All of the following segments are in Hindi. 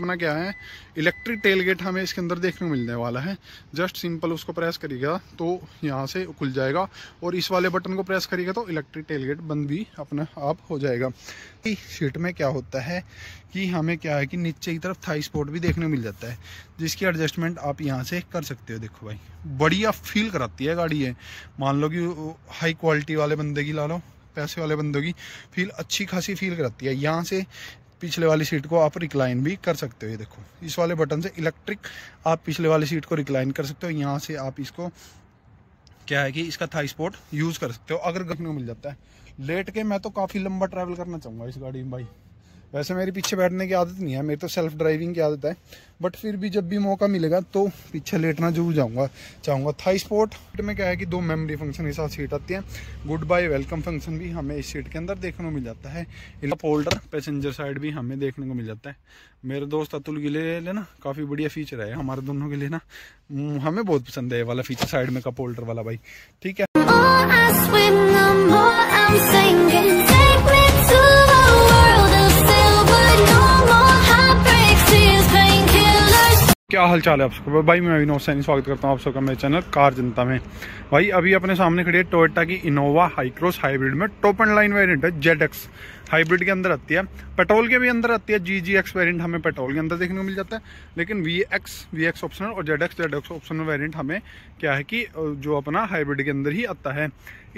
अपना क्या है इलेक्ट्रिक टेलगेट हमें इसके अंदर देखने को मिलने वाला है जस्ट सिंपल उसको प्रेस करिएगा तो यहाँ से खुल जाएगा और इस वाले बटन को प्रेस करिएगा तो इलेक्ट्रिक टेलगेट बंद भी अपना आप हो जाएगा सीट में क्या होता है कि हमें क्या है कि नीचे की तरफ थाई स्पोर्ट भी देखने को मिल जाता है जिसकी एडजस्टमेंट आप यहाँ से कर सकते हो देखो भाई बढ़िया फील कराती है गाड़ी है मान लो कि हाई क्वालिटी वाले बंदे की ला लो पैसे वाले बंदों की फील अच्छी खासी फील कराती है यहाँ से पिछले वाली सीट को आप रिक्लाइन भी कर सकते हो ये देखो इस वाले बटन से इलेक्ट्रिक आप पिछले वाली सीट को रिक्लाइन कर सकते हो यहाँ से आप इसको क्या है कि इसका था स्पोर्ट यूज़ कर सकते हो अगर गर्मी मिल जाता है लेट के मैं तो काफ़ी लंबा ट्रैवल करना चाहूंगा इस गाड़ी में भाई वैसे मेरी पीछे बैठने की आदत नहीं है मेरी तो सेल्फ ड्राइविंग की आदत है बट फिर भी जब भी मौका मिलेगा तो पीछे लेटना जरूर जाऊंगा चाहूंगा थाई स्पोर्ट में क्या है कि दो मेमोरी फंक्शन के साथ सीट आती है गुड बाय वेलकम फंक्शन भी हमें इस सीट के अंदर देखने को मिल जाता है पोल्डर होल्डर पैसेंजर साइड भी हमें देखने को मिल जाता है मेरे दोस्त अतुल गिले लेना ना काफ़ी बढ़िया फीचर है हमारे दोनों के लिए ना हमें बहुत पसंद है वाला फीचर साइड में कप होल्डर वाला भाई ठीक है oh, क्या हाल चाल है आप सबका भाई मैं विनोद सैनी स्वागत करता हूँ आप सबका मेरे चैनल कार जनता में भाई अभी अपने सामने खड़ी है टोयोटा की इनोवा हाइक्रोस हाइब्रिड में टॉप एंड लाइन वेरिएंट है जेड एक्स हाइब्रिड के अंदर आती है पेट्रोल के भी अंदर आती है जी जी एक्स वेरियंट हमें पेट्रोल के अंदर देखने को मिल जाता है लेकिन V X V X optional और Z X Z X optional variant हमें क्या है कि जो अपना हाइब्रिड के अंदर ही आता है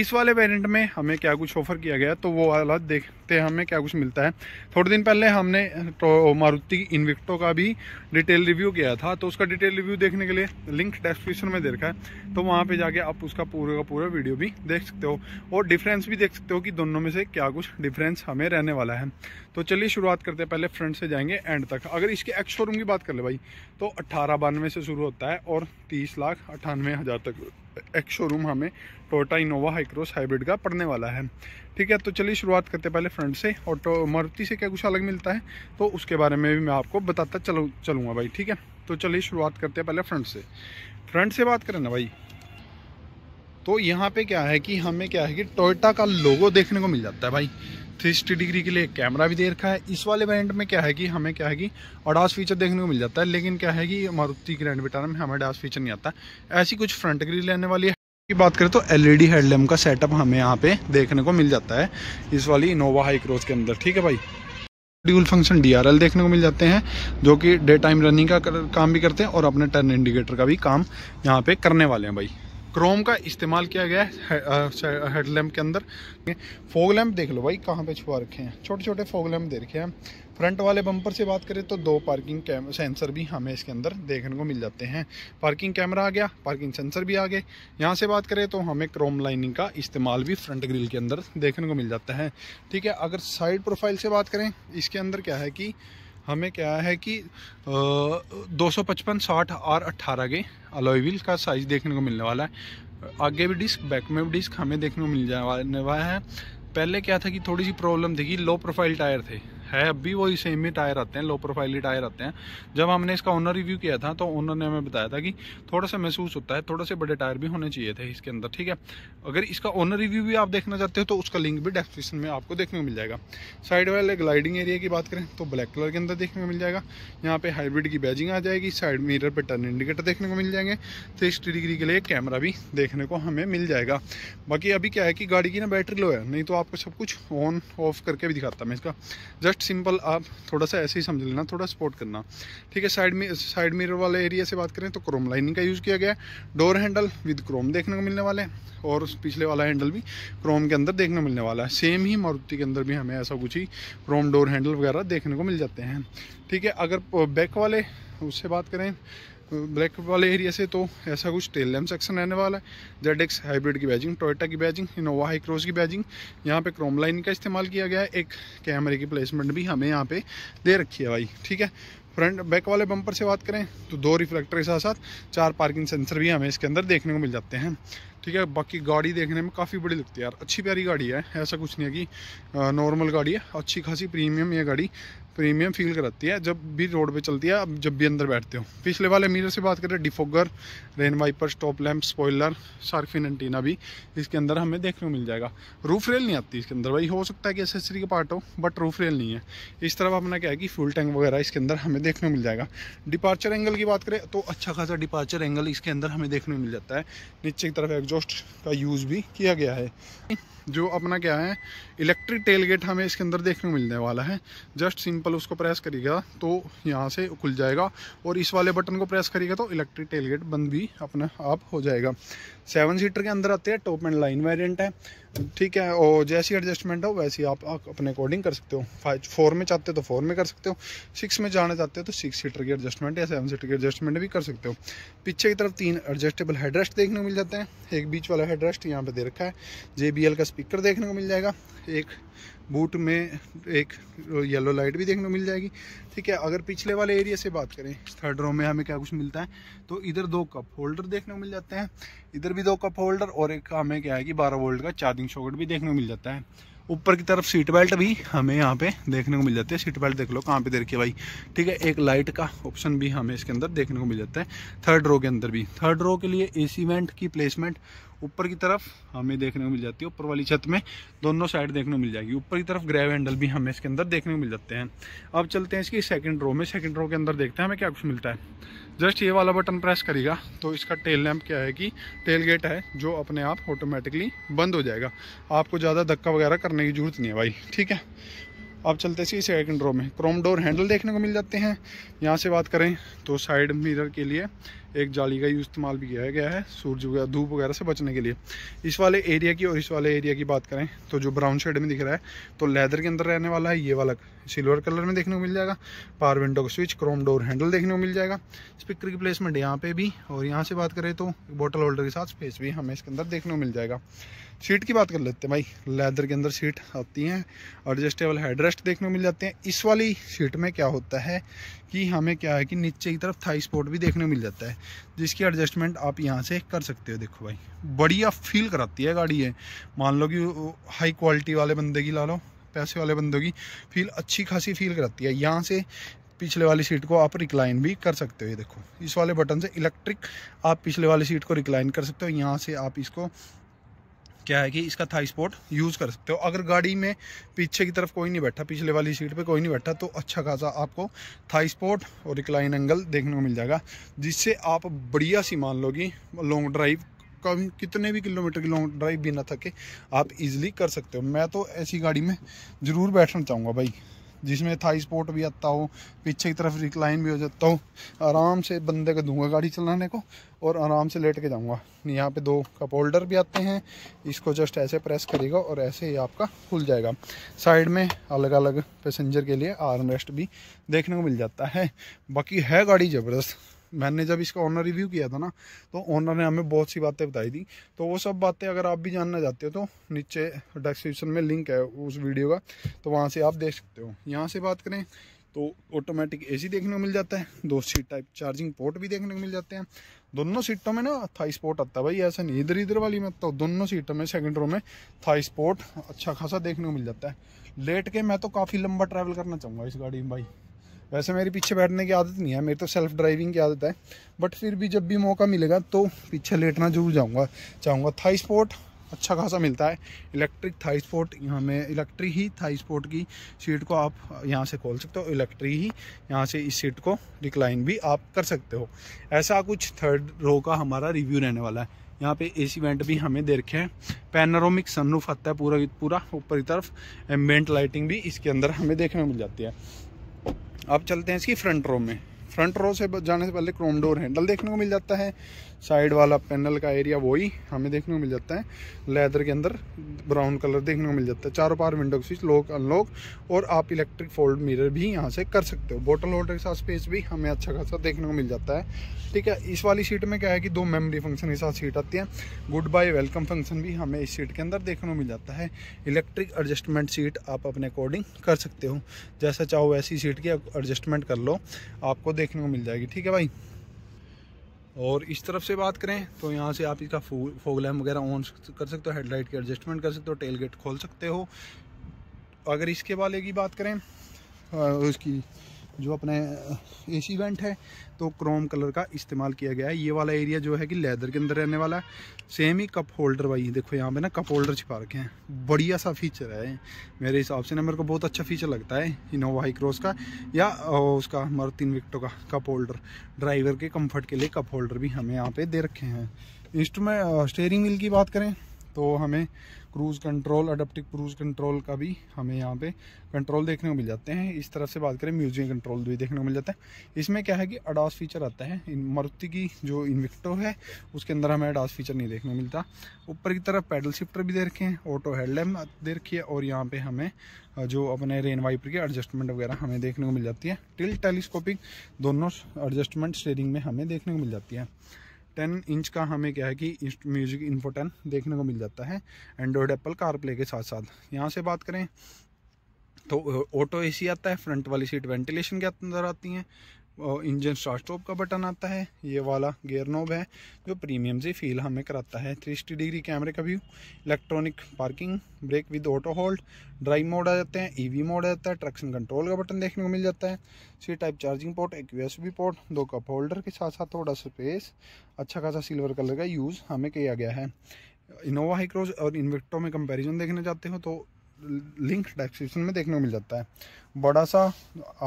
इस वाले वेरियंट में हमें क्या कुछ ऑफर किया गया तो वो वाला देखते हैं हमें क्या कुछ मिलता है थोड़े दिन पहले हमने तो मारुति इन्विक्टो का भी डिटेल रिव्यू किया था तो उसका डिटेल रिव्यू देखने के लिए लिंक डिस्क्रिप्शन में दे रखा है तो वहाँ पे जाके आप उसका पूरे का पूरा वीडियो भी देख सकते हो और डिफरेंस भी देख सकते हो कि दोनों में से क्या कुछ डिफरेंस हमें रहने वाला है तो चलिए शुरुआत करते हैं पहले फ्रंट से जाएंगे एंड तक अगर इसके एक्स शोरूम की बात कर ले भाई तो अट्ठारह बानवे से शुरू होता है और तीस लाख अट्ठानवे हज़ार तक एक्स शोरूम हमें टोटा इनोवा हाइक्रोस हाइब्रिड का पड़ने वाला है ठीक है तो चलिए शुरुआत करते हैं पहले फ्रंट से और तो मारुति से क्या कुछ अलग मिलता है तो उसके बारे में भी मैं आपको बताता चलूँ चलूँगा भाई ठीक है तो चलिए शुरुआत करते हैं पहले फ्रंट से फ्रंट से बात करें ना भाई तो यहाँ पे क्या है कि हमें क्या है कि टोयोटा का लोगो देखने को मिल जाता है भाई 360 डिग्री के लिए कैमरा भी दे रखा है इस वाले वेरियंट में क्या है कि हमें क्या है कि अडास फीचर देखने को मिल जाता है लेकिन क्या है कि मारुति ग्रैंड विटारा में हमें अडास फीचर नहीं आता ऐसी कुछ फ्रंट ग्रिल लेने वाली है की बात करें तो एलईडी हेडलैम्प e का सेटअप हमें यहाँ पे देखने को मिल जाता है इस वाली इनोवा हाई के अंदर ठीक है भाई ड्यूल फंक्शन डीआरएल देखने को मिल जाते हैं जो कि डे टाइम रनिंग का काम भी करते हैं और अपने टर्न इंडिकेटर का भी काम यहाँ पे करने वाले हैं भाई क्रोम का इस्तेमाल किया गया है हेड लैम्प के अंदर फोग लैम्प देख लो भाई कहाँ पे छुपा रखे हैं छोटे छोटे फोग लैम्प दे रखे हैं फ्रंट वाले बम्पर से बात करें तो दो पार्किंग कैम सेंसर भी हमें इसके अंदर देखने को मिल जाते हैं पार्किंग कैमरा आ गया पार्किंग सेंसर भी आ गए यहाँ से बात करें तो हमें क्रोम लाइनिंग का इस्तेमाल भी फ्रंट ग्रिल के अंदर देखने को मिल जाता है ठीक है अगर साइड प्रोफाइल से बात करें इसके अंदर क्या है कि हमें क्या है कि दो सौ पचपन साठ और अट्ठारह के अलॉय का साइज़ देखने को मिलने वाला है आगे भी डिस्क बैक में भी डिस्क हमें देखने को मिल जाने वाला है पहले क्या था कि थोड़ी सी प्रॉब्लम थी कि लो प्रोफाइल टायर थे है अब भी वही सेम ही टायर आते हैं लो प्रोफाइल ही टायर आते हैं जब हमने इसका ओनर रिव्यू किया था तो ओनर ने हमें बताया था कि थोड़ा सा महसूस होता है थोड़े से बड़े टायर भी होने चाहिए थे इसके अंदर ठीक है अगर इसका ओनर रिव्यू भी आप देखना चाहते हो तो उसका लिंक भी डेस्क्रिप्शन में आपको देखने को मिल जाएगा साइड वाले ग्लाइडिंग एरिया की बात करें तो ब्लैक कलर के अंदर देखने को मिल जाएगा यहाँ पे हाइब्रिड की बैजिंग आ जाएगी साइड मीटर पर टर्न इंडिकेटर देखने को मिल जाएंगे सिक्सटी डिग्री के लिए कैमरा भी देखने को हमें मिल जाएगा बाकी अभी क्या है कि गाड़ी की ना बैटरी लो है नहीं तो आपको सब कुछ ऑन ऑफ करके भी दिखाता मैं इसका जस्ट सिंपल आप थोड़ा सा ऐसे ही समझ लेना थोड़ा सपोर्ट करना ठीक है साइड में साइड मिरर वाले एरिया से बात करें तो क्रोम लाइनिंग का यूज़ किया गया है डोर हैंडल विद क्रोम देखने को मिलने वाले हैं और पिछले वाला हैंडल भी क्रोम के अंदर देखने को मिलने वाला है सेम ही मारुति के अंदर भी हमें ऐसा कुछ ही क्रोम डोर हैंडल वगैरह देखने को मिल जाते हैं ठीक है अगर बैक वाले उससे बात करें ब्लैक वाले एरिया से तो ऐसा कुछ टेल लैम सेक्शन रहने वाला है जेड एक्स हाइब्रिड की बैजिंग टोयटा की बैजिंग इनोवा हाई की बैजिंग यहाँ पे क्रोम लाइन का इस्तेमाल किया गया है एक कैमरे की प्लेसमेंट भी हमें यहाँ पे दे रखी है भाई ठीक है फ्रंट बैक वाले बम्पर से बात करें तो दो रिफ्लेक्टर के साथ साथ चार पार्किंग सेंसर भी हमें इसके अंदर देखने को मिल जाते हैं ठीक है बाकी गाड़ी देखने में काफ़ी बड़ी लगती है यार अच्छी प्यारी गाड़ी है ऐसा कुछ नहीं है कि नॉर्मल गाड़ी है अच्छी खासी प्रीमियम ये गाड़ी प्रीमियम फील कराती है जब भी रोड पे चलती है अब जब भी अंदर बैठते हो पिछले वाले मीर से बात करें defogger rain wiper stop lamp spoiler shark fin antenna भी इसके अंदर हमें देखने को मिल जाएगा रूफ रेल नहीं आती इसके अंदर भाई हो सकता है कि एसेसरी का पार्ट हो बट रूफ रेल नहीं है इस तरफ अपना क्या है कि फ्यूल टैंक वगैरह इसके अंदर हमें देखने को मिल जाएगा डिपार्चर एंगल की बात करें तो अच्छा खासा डिपार्चर एंगल इसके अंदर हमें देखने को मिल जाता है नीचे की तरफ एग्जॉस्ट का यूज़ भी किया गया है जो अपना क्या है इलेक्ट्रिक टेलगेट हमें इसके अंदर देखने को मिलने वाला है जस्ट सिंपल सिंपल उसको प्रेस करिएगा तो यहाँ से खुल जाएगा और इस वाले बटन को प्रेस करिएगा तो इलेक्ट्रिक टेलगेट बंद भी अपना आप हो जाएगा सेवन सीटर के अंदर आते हैं टॉप एंड लाइन वेरियंट है ठीक है और जैसी एडजस्टमेंट हो वैसी आप अपने अकॉर्डिंग कर सकते हो फाइव फोर में चाहते हो तो फोर में कर सकते हो सिक्स में जाना चाहते हो तो सिक्स सीटर की एडजस्टमेंट या सेवन सीटर की एडजस्टमेंट भी कर सकते हो पीछे की तरफ तीन एडजस्टेबल हेडरेस्ट देखने को मिल जाते हैं एक बीच वाला हेडरेस्ट यहाँ पर दे रखा है जे का स्पीकर देखने को मिल जाएगा एक बूट में एक येलो लाइट भी देखने को मिल जाएगी ठीक है अगर पिछले वाले एरिया से बात करें थर्ड रो में हमें क्या कुछ मिलता है तो इधर दो कप होल्डर देखने को मिल जाते हैं इधर भी दो कप होल्डर और एक हमें क्या है कि बारह वोल्ट का चार्जिंग शॉकेट भी देखने को मिल जाता है ऊपर की तरफ सीट बेल्ट भी हमें यहाँ पे देखने को मिल जाती है सीट बेल्ट देख लो कहाँ पे दे रखी भाई ठीक है एक लाइट का ऑप्शन भी हमें इसके अंदर देखने को मिल जाता है थर्ड रो के अंदर भी थर्ड रो के लिए एसी वेंट की प्लेसमेंट ऊपर की तरफ हमें देखने को मिल जाती है ऊपर वाली छत में दोनों साइड देखने को मिल जाएगी ऊपर की तरफ ग्रैव हैंडल भी हमें इसके अंदर देखने को मिल जाते हैं अब चलते हैं इसकी सेकंड रो में सेकंड रो के अंदर देखते हैं हमें क्या कुछ मिलता है जस्ट ये वाला बटन प्रेस करेगा तो इसका टेल लैम्प क्या है कि टेल गेट है जो अपने आप ऑटोमेटिकली बंद हो जाएगा आपको ज़्यादा धक्का वगैरह करने की जरूरत नहीं है भाई ठीक है अब चलते हैं सेकंड रो में क्रोम डोर हैंडल देखने को मिल जाते हैं यहाँ से बात करें तो साइड मिरर के लिए एक जाली का यूज इस्तेमाल भी किया गया है सूरज वगैरह धूप वगैरह से बचने के लिए इस वाले एरिया की और इस वाले एरिया की बात करें तो जो ब्राउन शेड में दिख रहा है तो लेदर के अंदर रहने वाला है ये वाला सिल्वर कलर में देखने को मिल जाएगा पावर विंडो का स्विच क्रोम डोर हैंडल देखने को मिल जाएगा स्पीकर की प्लेसमेंट यहाँ पे भी और यहाँ से बात करें तो बोटल होल्डर के साथ स्पेस भी हमें इसके अंदर देखने को मिल जाएगा सीट की बात कर लेते हैं भाई लेदर के अंदर सीट आती हैं एडजस्टेबल हेडरेस्ट देखने को मिल जाते हैं इस वाली सीट में क्या होता है कि हमें क्या है कि नीचे की तरफ थाई स्पोर्ट भी देखने को मिल जाता है जिसकी तो एडजस्टमेंट आप यहाँ से कर सकते हो देखो भाई बढ़िया फील कराती है गाड़ी ये मान लो कि हाई क्वालिटी वाले बंदे की ला लो पैसे वाले बंदों की फील अच्छी खासी फील कराती है यहाँ से पिछले वाली सीट को आप रिक्लाइन भी कर सकते हो ये देखो इस वाले बटन से इलेक्ट्रिक आप पिछले वाली सीट को रिक्लाइन कर सकते हो यहाँ से आप इसको क्या है कि इसका थाई स्पोर्ट यूज़ कर सकते हो अगर गाड़ी में पीछे की तरफ कोई नहीं बैठा पिछले वाली सीट पे कोई नहीं बैठा तो अच्छा खासा आपको थाई स्पोर्ट और रिक्लाइन एंगल देखने को मिल जाएगा जिससे आप बढ़िया सी मान लोगी लॉन्ग ड्राइव कभी कितने भी किलोमीटर की लॉन्ग ड्राइव भी ना थके आप इजीली कर सकते हो मैं तो ऐसी गाड़ी में ज़रूर बैठना चाहूँगा भाई जिसमें थाई स्पोर्ट भी आता हो पीछे की तरफ रिक्लाइन भी हो जाता हो आराम से बंदे को दूंगा गाड़ी चलाने को और आराम से लेट के जाऊंगा यहाँ पे दो कप होल्डर भी आते हैं इसको जस्ट ऐसे प्रेस करेगा और ऐसे ही आपका खुल जाएगा साइड में अलग अलग पैसेंजर के लिए आर्म रेस्ट भी देखने को मिल जाता है बाकी है गाड़ी ज़बरदस्त मैंने जब इसका ऑनर रिव्यू किया था ना तो ऑनर ने हमें बहुत सी बातें बताई थी तो वो सब बातें अगर आप भी जानना चाहते हो तो नीचे डिस्क्रिप्शन में लिंक है उस वीडियो का तो वहाँ से आप देख सकते हो यहाँ से बात करें तो ऑटोमेटिक ए देखने को मिल जाता है दो सीट टाइप चार्जिंग पोर्ट भी देखने को मिल जाते हैं दोनों सीटों में ना थाई स्पोर्ट आता है भाई ऐसा नहीं इधर इधर वाली में तो दोनों सीटों में सेकंड रो में थाई स्पोर्ट अच्छा खासा देखने को मिल जाता है लेट के मैं तो काफ़ी लंबा ट्रैवल करना चाहूँगा इस गाड़ी में भाई वैसे मेरे पीछे बैठने की आदत नहीं है मेरी तो सेल्फ ड्राइविंग की आदत है बट फिर भी जब भी मौका मिलेगा तो पीछे लेटना जरूर जाऊँगा चाहूँगा थाई स्पोर्ट अच्छा खासा मिलता है इलेक्ट्रिक थाई स्पोर्ट यहाँ में इलेक्ट्रिक ही थाई स्पोर्ट की सीट को आप यहाँ से खोल सकते हो इलेक्ट्रिक ही यहाँ से इस सीट को रिक्लाइन भी आप कर सकते हो ऐसा कुछ थर्ड रो का हमारा रिव्यू रहने वाला है यहाँ पे एसी वेंट भी हमें दे रखे हैं पैनारोमिक सनरूफ आता है पूरा पूरा ऊपर की तरफ एम्बेंट लाइटिंग भी इसके अंदर हमें देखने को मिल जाती है अब चलते हैं इसकी फ्रंट रो में फ्रंट रो से जाने से पहले क्रोम डोर हैंडल देखने को मिल जाता है साइड वाला पैनल का एरिया वही हमें देखने को मिल जाता है लेदर के अंदर ब्राउन कलर देखने को मिल जाता है चारों power window switch lock unlock और आप इलेक्ट्रिक फोल्ड मिरर भी यहाँ से कर सकते हो बोटल होल्डर के साथ स्पेस भी हमें अच्छा खासा देखने को मिल जाता है ठीक है इस वाली सीट में क्या है कि दो मेमोरी फंक्शन के साथ सीट आती है गुड बाय वेलकम फंक्शन भी हमें इस सीट के अंदर देखने को मिल जाता है इलेक्ट्रिक एडजस्टमेंट सीट आप अपने अकॉर्डिंग कर सकते हो जैसा चाहो वैसी सीट की एडजस्टमेंट कर लो आपको देखने को मिल जाएगी ठीक है भाई और इस तरफ से बात करें तो यहाँ से आप इसका फोग लैम्प वगैरह ऑन कर सकते हो हेडलाइट की एडजस्टमेंट कर सकते हो टेल गेट खोल सकते हो अगर इसके वाले की बात करें उसकी जो अपने सी वेंट है तो क्रोम कलर का इस्तेमाल किया गया है ये वाला एरिया जो है कि लेदर के अंदर रहने वाला है सेम ही कप होल्डर वाई है देखो यहाँ पे ना कप होल्डर छिपा रखे हैं बढ़िया सा फीचर है मेरे हिसाब से ना मेरे को बहुत अच्छा फीचर लगता है इनोवा हाई क्रॉस का या उसका मरतीन विक्टो का कप होल्डर ड्राइवर के कम्फर्ट के लिए कप होल्डर भी हमें यहाँ पर दे रखे हैं इंस्ट्रूमेंट स्टेयरिंग व्हील की बात करें तो हमें cruise control adaptive cruise control का भी हमें यहाँ पे कंट्रोल देखने को मिल जाते हैं इस तरफ से बात करें म्यूजिक कंट्रोल भी देखने को मिल जाता है इसमें क्या है कि अडास फीचर आता है मारुति की जो इन्विक्टो है उसके अंदर हमें अडास फीचर नहीं देखने को मिलता ऊपर की तरफ पैडल शिफ्टर भी दे रखे हैं ऑटो हेडलैम्प दे रखी है और यहाँ पर हमें जो अपने रेन वाइपर की एडजस्टमेंट वगैरह हमें देखने को मिल जाती है टिल टेलीस्कोपिक दोनों एडजस्टमेंट स्टेयरिंग में हमें देखने को मिल जाती है टेन इंच का हमें क्या है कि म्यूजिक इन्फोटेन देखने को मिल जाता है एंड्रॉयड एप्पल कारप्ले के साथ साथ यहाँ से बात करें तो ऑटो एसी आता है फ्रंट वाली सीट वेंटिलेशन के अंदर आती है इंजन स्टार्ट स्टॉप का बटन आता है ये वाला गेयर नोब है जो प्रीमियम से फील हमें कराता है थ्री डिग्री कैमरे का view electronic parking brake with auto hold drive mode आ जाते हैं ईवी e मोड आ जाता है ट्रैक्शन कंट्रोल का बटन देखने को मिल जाता है सी टाइप चार्जिंग पोर्ट एक यूएसबी पोर्ट दो कप होल्डर के साथ साथ थोड़ा स्पेस अच्छा खासा सिल्वर कलर का यूज़ हमें किया गया है इनोवा हाइक्रोज और इन्वेक्टो में कंपेरिजन देखने जाते हो तो लिंक डेस्क्रिप्शन में देखने को मिल जाता है बड़ा सा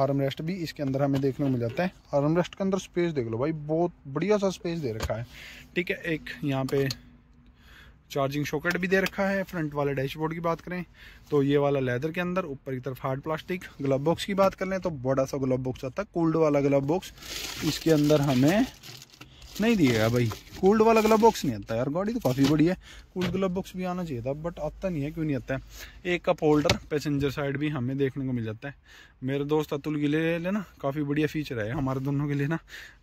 आर्म रेस्ट भी इसके अंदर हमें देखने को मिल जाता है आर्म रेस्ट के अंदर स्पेस देख लो भाई बहुत बढ़िया सा स्पेस दे रखा है ठीक है एक यहाँ पे चार्जिंग शॉकेट भी दे रखा है फ्रंट वाले डैशबोर्ड की बात करें तो ये वाला लेदर के अंदर ऊपर की तरफ हार्ड प्लास्टिक ग्लव बॉक्स की बात कर लें तो बड़ा सा ग्लव बॉक्स आता है कोल्ड वाला ग्लव बॉक्स इसके अंदर हमें नहीं दिएगा भाई कोल्ड वाला ग्लब बॉक्स नहीं आता यार गाड़ी तो काफ़ी बड़ी है कोल्ड ग्लब बॉक्स भी आना चाहिए था बट आता नहीं है क्यों नहीं आता है एक कप होल्डर पैसेंजर साइड भी हमें देखने को मिल जाता है मेरे दोस्त अतुल के लिए ना काफ़ी बढ़िया फीचर है हमारे दोनों के लिए ना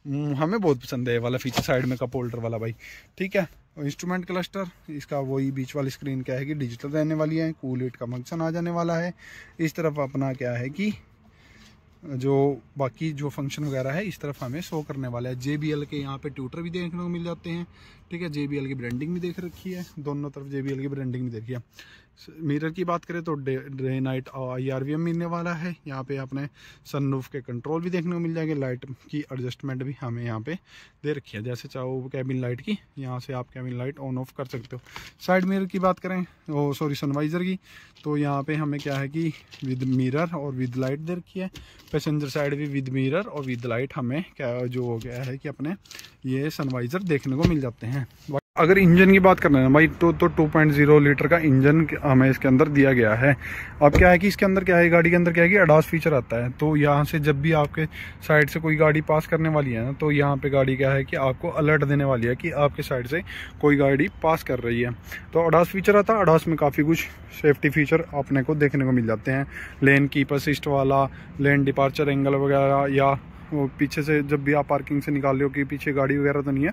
हम्म, हमें बहुत पसंद है ये वाला फीचर साइड में कप होल्डर वाला भाई ठीक है इंस्ट्रूमेंट क्लस्टर इसका वही बीच वाली स्क्रीन क्या है कि डिजिटल रहने वाली है कूल का फंक्शन आ जाने वाला है इस तरफ अपना क्या है कि जो बाकी जो फंक्शन वगैरह है इस तरफ हमें शो करने वाला है जे के यहाँ पे ट्यूटर भी देखने को मिल जाते हैं ठीक है जे की ब्रांडिंग भी देख रखी है दोनों तरफ जे की ब्रांडिंग भी देखी है मिरर की बात करें तो day day night I R V M मिलने वाला है यहाँ पे आपने सनरूफ के कंट्रोल भी देखने को मिल जाएंगे लाइट की एडजस्टमेंट भी हमें यहाँ पे दे रखी है जैसे चाहो कैबिन लाइट की यहाँ से आप कैबिन लाइट ऑन ऑफ कर सकते हो साइड मिरर की बात करें ओ सॉरी सनवाइज़र की तो यहाँ पे हमें क्या है कि विद मिरर और विद लाइट दे रखी है पैसेंजर साइड भी विद मिरर और विद लाइट हमें क्या जो हो गया है कि अपने ये सनवाइज़र देखने को मिल जाते हैं अगर इंजन की बात करना है भाई तो तो 2.0 लीटर का इंजन हमें इसके अंदर दिया गया है अब क्या है कि इसके अंदर क्या है गाड़ी के अंदर क्या है कि अडास फीचर आता है तो यहाँ से जब भी आपके साइड से कोई गाड़ी पास करने वाली है ना तो यहाँ पे गाड़ी क्या है कि आपको अलर्ट देने वाली है कि आपके साइड से कोई गाड़ी पास कर रही है तो अडास फीचर आता है अडास में काफ़ी कुछ सेफ्टी फीचर अपने को देखने को मिल जाते हैं लेन कीप असिस्ट वाला लेन डिपार्चर एंगल वगैरह या पीछे से जब भी आप पार्किंग से निकाल रहे हो कि पीछे गाड़ी वगैरह तो नहीं है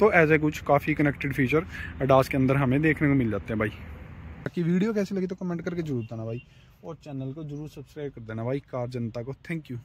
तो एज ए कुछ काफ़ी कनेक्टेड फीचर अडास के अंदर हमें देखने को मिल जाते हैं भाई बाकी वीडियो कैसी लगी तो कमेंट करके जरूर बताना भाई और चैनल को जरूर सब्सक्राइब कर देना भाई कार जनता को थैंक यू